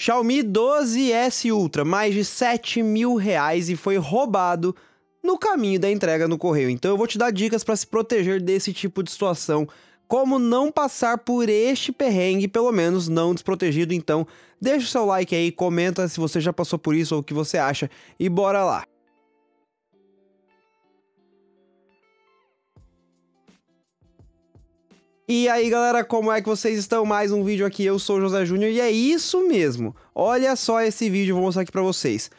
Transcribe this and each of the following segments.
Xiaomi 12S Ultra, mais de 7 mil reais e foi roubado no caminho da entrega no correio. Então eu vou te dar dicas para se proteger desse tipo de situação, como não passar por este perrengue, pelo menos não desprotegido. Então deixa o seu like aí, comenta se você já passou por isso ou o que você acha e bora lá. E aí galera, como é que vocês estão? Mais um vídeo aqui, eu sou o José Júnior e é isso mesmo. Olha só esse vídeo, vou mostrar aqui pra vocês.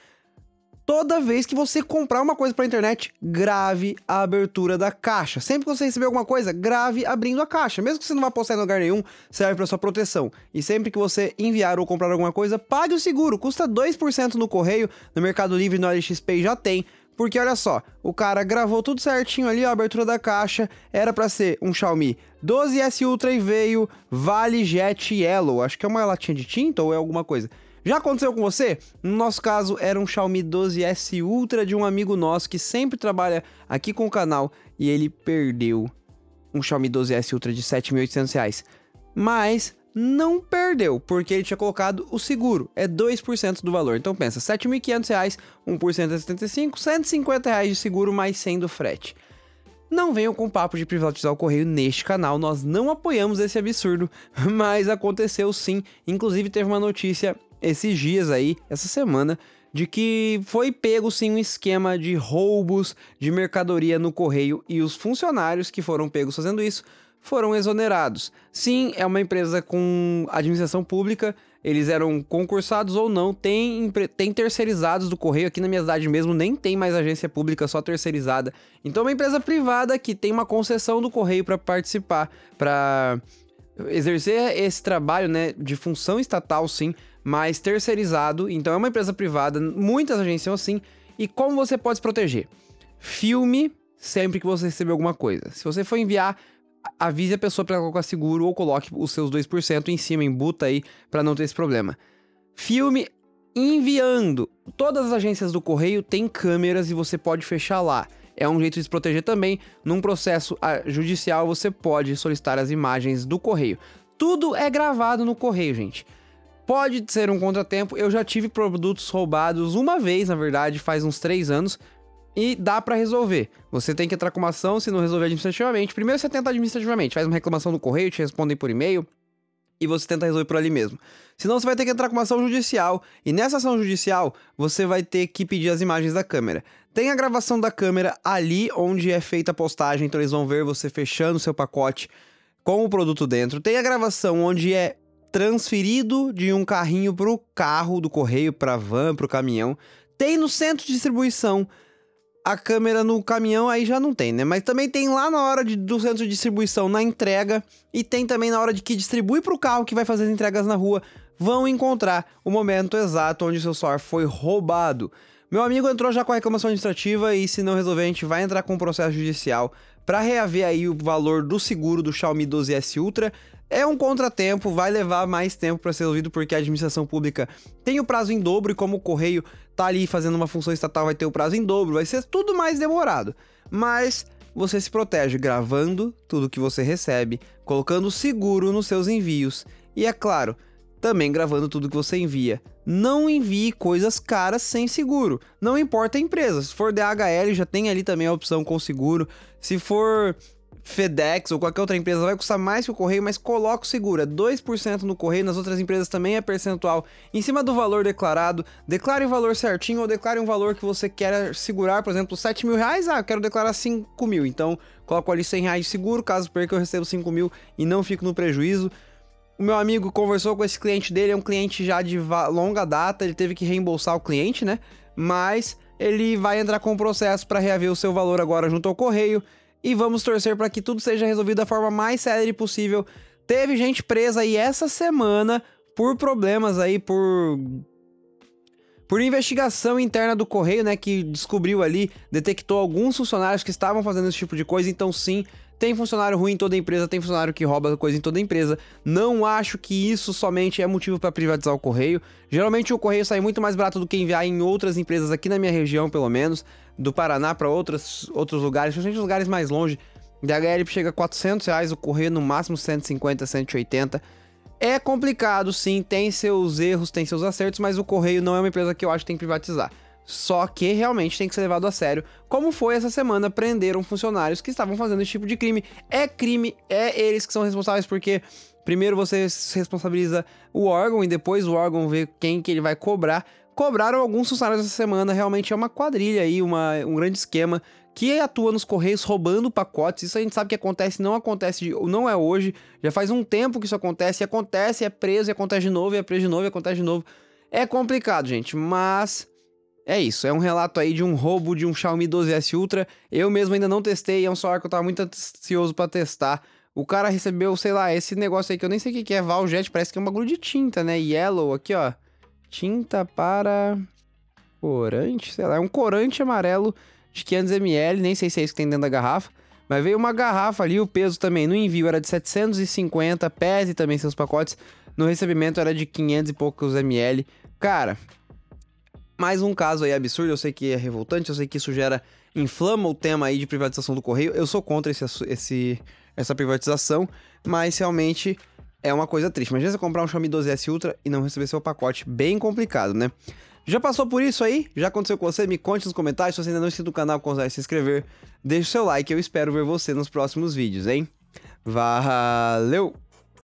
Toda vez que você comprar uma coisa pela internet, grave a abertura da caixa. Sempre que você receber alguma coisa, grave abrindo a caixa. Mesmo que você não vá postar em lugar nenhum, serve para sua proteção. E sempre que você enviar ou comprar alguma coisa, pague o seguro. Custa 2% no correio, no Mercado Livre no LXP já tem. Porque olha só, o cara gravou tudo certinho ali, a abertura da caixa, era para ser um Xiaomi 12S Ultra e veio Vale Jet Yellow, acho que é uma latinha de tinta ou é alguma coisa. Já aconteceu com você? No nosso caso, era um Xiaomi 12S Ultra de um amigo nosso que sempre trabalha aqui com o canal e ele perdeu um Xiaomi 12S Ultra de R$ 7.800. Mas não perdeu, porque ele tinha colocado o seguro, é 2% do valor. Então pensa, R$ 7.500, 1% é 75, 150 reais de seguro mais 100 do frete. Não venham com papo de privatizar o correio neste canal, nós não apoiamos esse absurdo, mas aconteceu sim. Inclusive teve uma notícia esses dias aí, essa semana, de que foi pego sim um esquema de roubos de mercadoria no correio e os funcionários que foram pegos fazendo isso foram exonerados. Sim, é uma empresa com administração pública, eles eram concursados ou não, tem, tem terceirizados do correio aqui na minha cidade mesmo, nem tem mais agência pública, só terceirizada. Então, é uma empresa privada que tem uma concessão do correio para participar, para exercer esse trabalho, né, de função estatal, sim, mas terceirizado, então é uma empresa privada, muitas agências são assim. E como você pode se proteger? Filme sempre que você receber alguma coisa. Se você for enviar, avise a pessoa para colocar seguro ou coloque os seus 2% em cima, embuta aí para não ter esse problema. Filme enviando. Todas as agências do correio têm câmeras e você pode fechar lá. É um jeito de se proteger também. Num processo ah, judicial, você pode solicitar as imagens do correio. Tudo é gravado no correio, gente. Pode ser um contratempo, eu já tive produtos roubados uma vez, na verdade, faz uns três anos, e dá para resolver. Você tem que entrar com uma ação, se não resolver administrativamente, primeiro você tenta administrativamente, faz uma reclamação no correio, te respondem por e-mail, e você tenta resolver por ali mesmo. Senão você vai ter que entrar com uma ação judicial, e nessa ação judicial você vai ter que pedir as imagens da câmera. Tem a gravação da câmera ali onde é feita a postagem, então eles vão ver você fechando seu pacote com o produto dentro. Tem a gravação onde é transferido de um carrinho para o carro, do correio para a van, para o caminhão. Tem no centro de distribuição. A câmera no caminhão aí já não tem, né? Mas também tem lá na hora de, do centro de distribuição, na entrega. E tem também na hora de que distribui para o carro que vai fazer as entregas na rua. Vão encontrar o momento exato onde o seu celular foi roubado. Meu amigo entrou já com a reclamação administrativa e se não resolver a gente vai entrar com um processo judicial para reaver aí o valor do seguro do Xiaomi 12S Ultra. É um contratempo, vai levar mais tempo para ser resolvido porque a administração pública tem o prazo em dobro e como o correio tá ali fazendo uma função estatal, vai ter o prazo em dobro, vai ser tudo mais demorado. Mas você se protege gravando tudo que você recebe, colocando seguro nos seus envios e é claro, também gravando tudo que você envia. Não envie coisas caras sem seguro. Não importa a empresa. Se for DHL, já tem ali também a opção com seguro. Se for FedEx ou qualquer outra empresa vai custar mais que o correio, mas coloca o seguro, é 2% no correio, nas outras empresas também é percentual. Em cima do valor declarado, declare o valor certinho ou declare um valor que você quer segurar, por exemplo, 7 mil reais, ah, eu quero declarar 5 mil, então coloco ali 100 reais de seguro, caso perca eu recebo 5 mil e não fico no prejuízo. O meu amigo conversou com esse cliente dele, é um cliente já de longa data, ele teve que reembolsar o cliente, né? Mas ele vai entrar com o processo para reaver o seu valor agora junto ao correio e vamos torcer para que tudo seja resolvido da forma mais célere possível. Teve gente presa aí essa semana por problemas aí, por por investigação interna do correio, né, que descobriu ali, detectou alguns funcionários que estavam fazendo esse tipo de coisa, então sim, tem funcionário ruim em toda empresa, tem funcionário que rouba coisa em toda empresa. Não acho que isso somente é motivo para privatizar o correio. Geralmente o correio sai muito mais barato do que enviar em outras empresas aqui na minha região, pelo menos do Paraná para outros, outros lugares, principalmente lugares mais longe. DHL chega a 400 reais, o correio no máximo 150, 180. É complicado, sim, tem seus erros, tem seus acertos, mas o correio não é uma empresa que eu acho que tem que privatizar. Só que realmente tem que ser levado a sério. Como foi essa semana, prenderam funcionários que estavam fazendo esse tipo de crime. É crime, é eles que são responsáveis, porque primeiro você responsabiliza o órgão e depois o órgão vê quem que ele vai cobrar cobraram alguns funcionários essa semana. Realmente é uma quadrilha aí, uma, um grande esquema que atua nos correios roubando pacotes. Isso a gente sabe que acontece, não acontece, de, não é hoje. Já faz um tempo que isso acontece, e acontece, é preso, e acontece de novo, e é preso de novo, e acontece de novo. É complicado, gente, mas é isso. É um relato aí de um roubo de um Xiaomi 12S Ultra. Eu mesmo ainda não testei, é um celular que eu tava muito ansioso para testar. O cara recebeu, sei lá, esse negócio aí que eu nem sei o que é, Valjet, parece que é um bagulho de tinta, né? Yellow aqui, ó tinta para corante, sei lá, é um corante amarelo de 500ml, nem sei se é isso que tem dentro da garrafa, mas veio uma garrafa ali, o peso também no envio era de 750, pese também seus pacotes, no recebimento era de 500 e poucos ml. Cara, mais um caso aí absurdo, eu sei que é revoltante, eu sei que isso gera, inflama o tema aí de privatização do correio, eu sou contra esse, esse essa privatização, mas realmente é uma coisa triste. Imagina você comprar um Xiaomi 12S Ultra e não receber seu pacote. Bem complicado, né? Já passou por isso aí? Já aconteceu com você? Me conte nos comentários. Se você ainda não é inscrito no canal, considere se inscrever. Deixe seu like. Eu espero ver você nos próximos vídeos, hein? Valeu!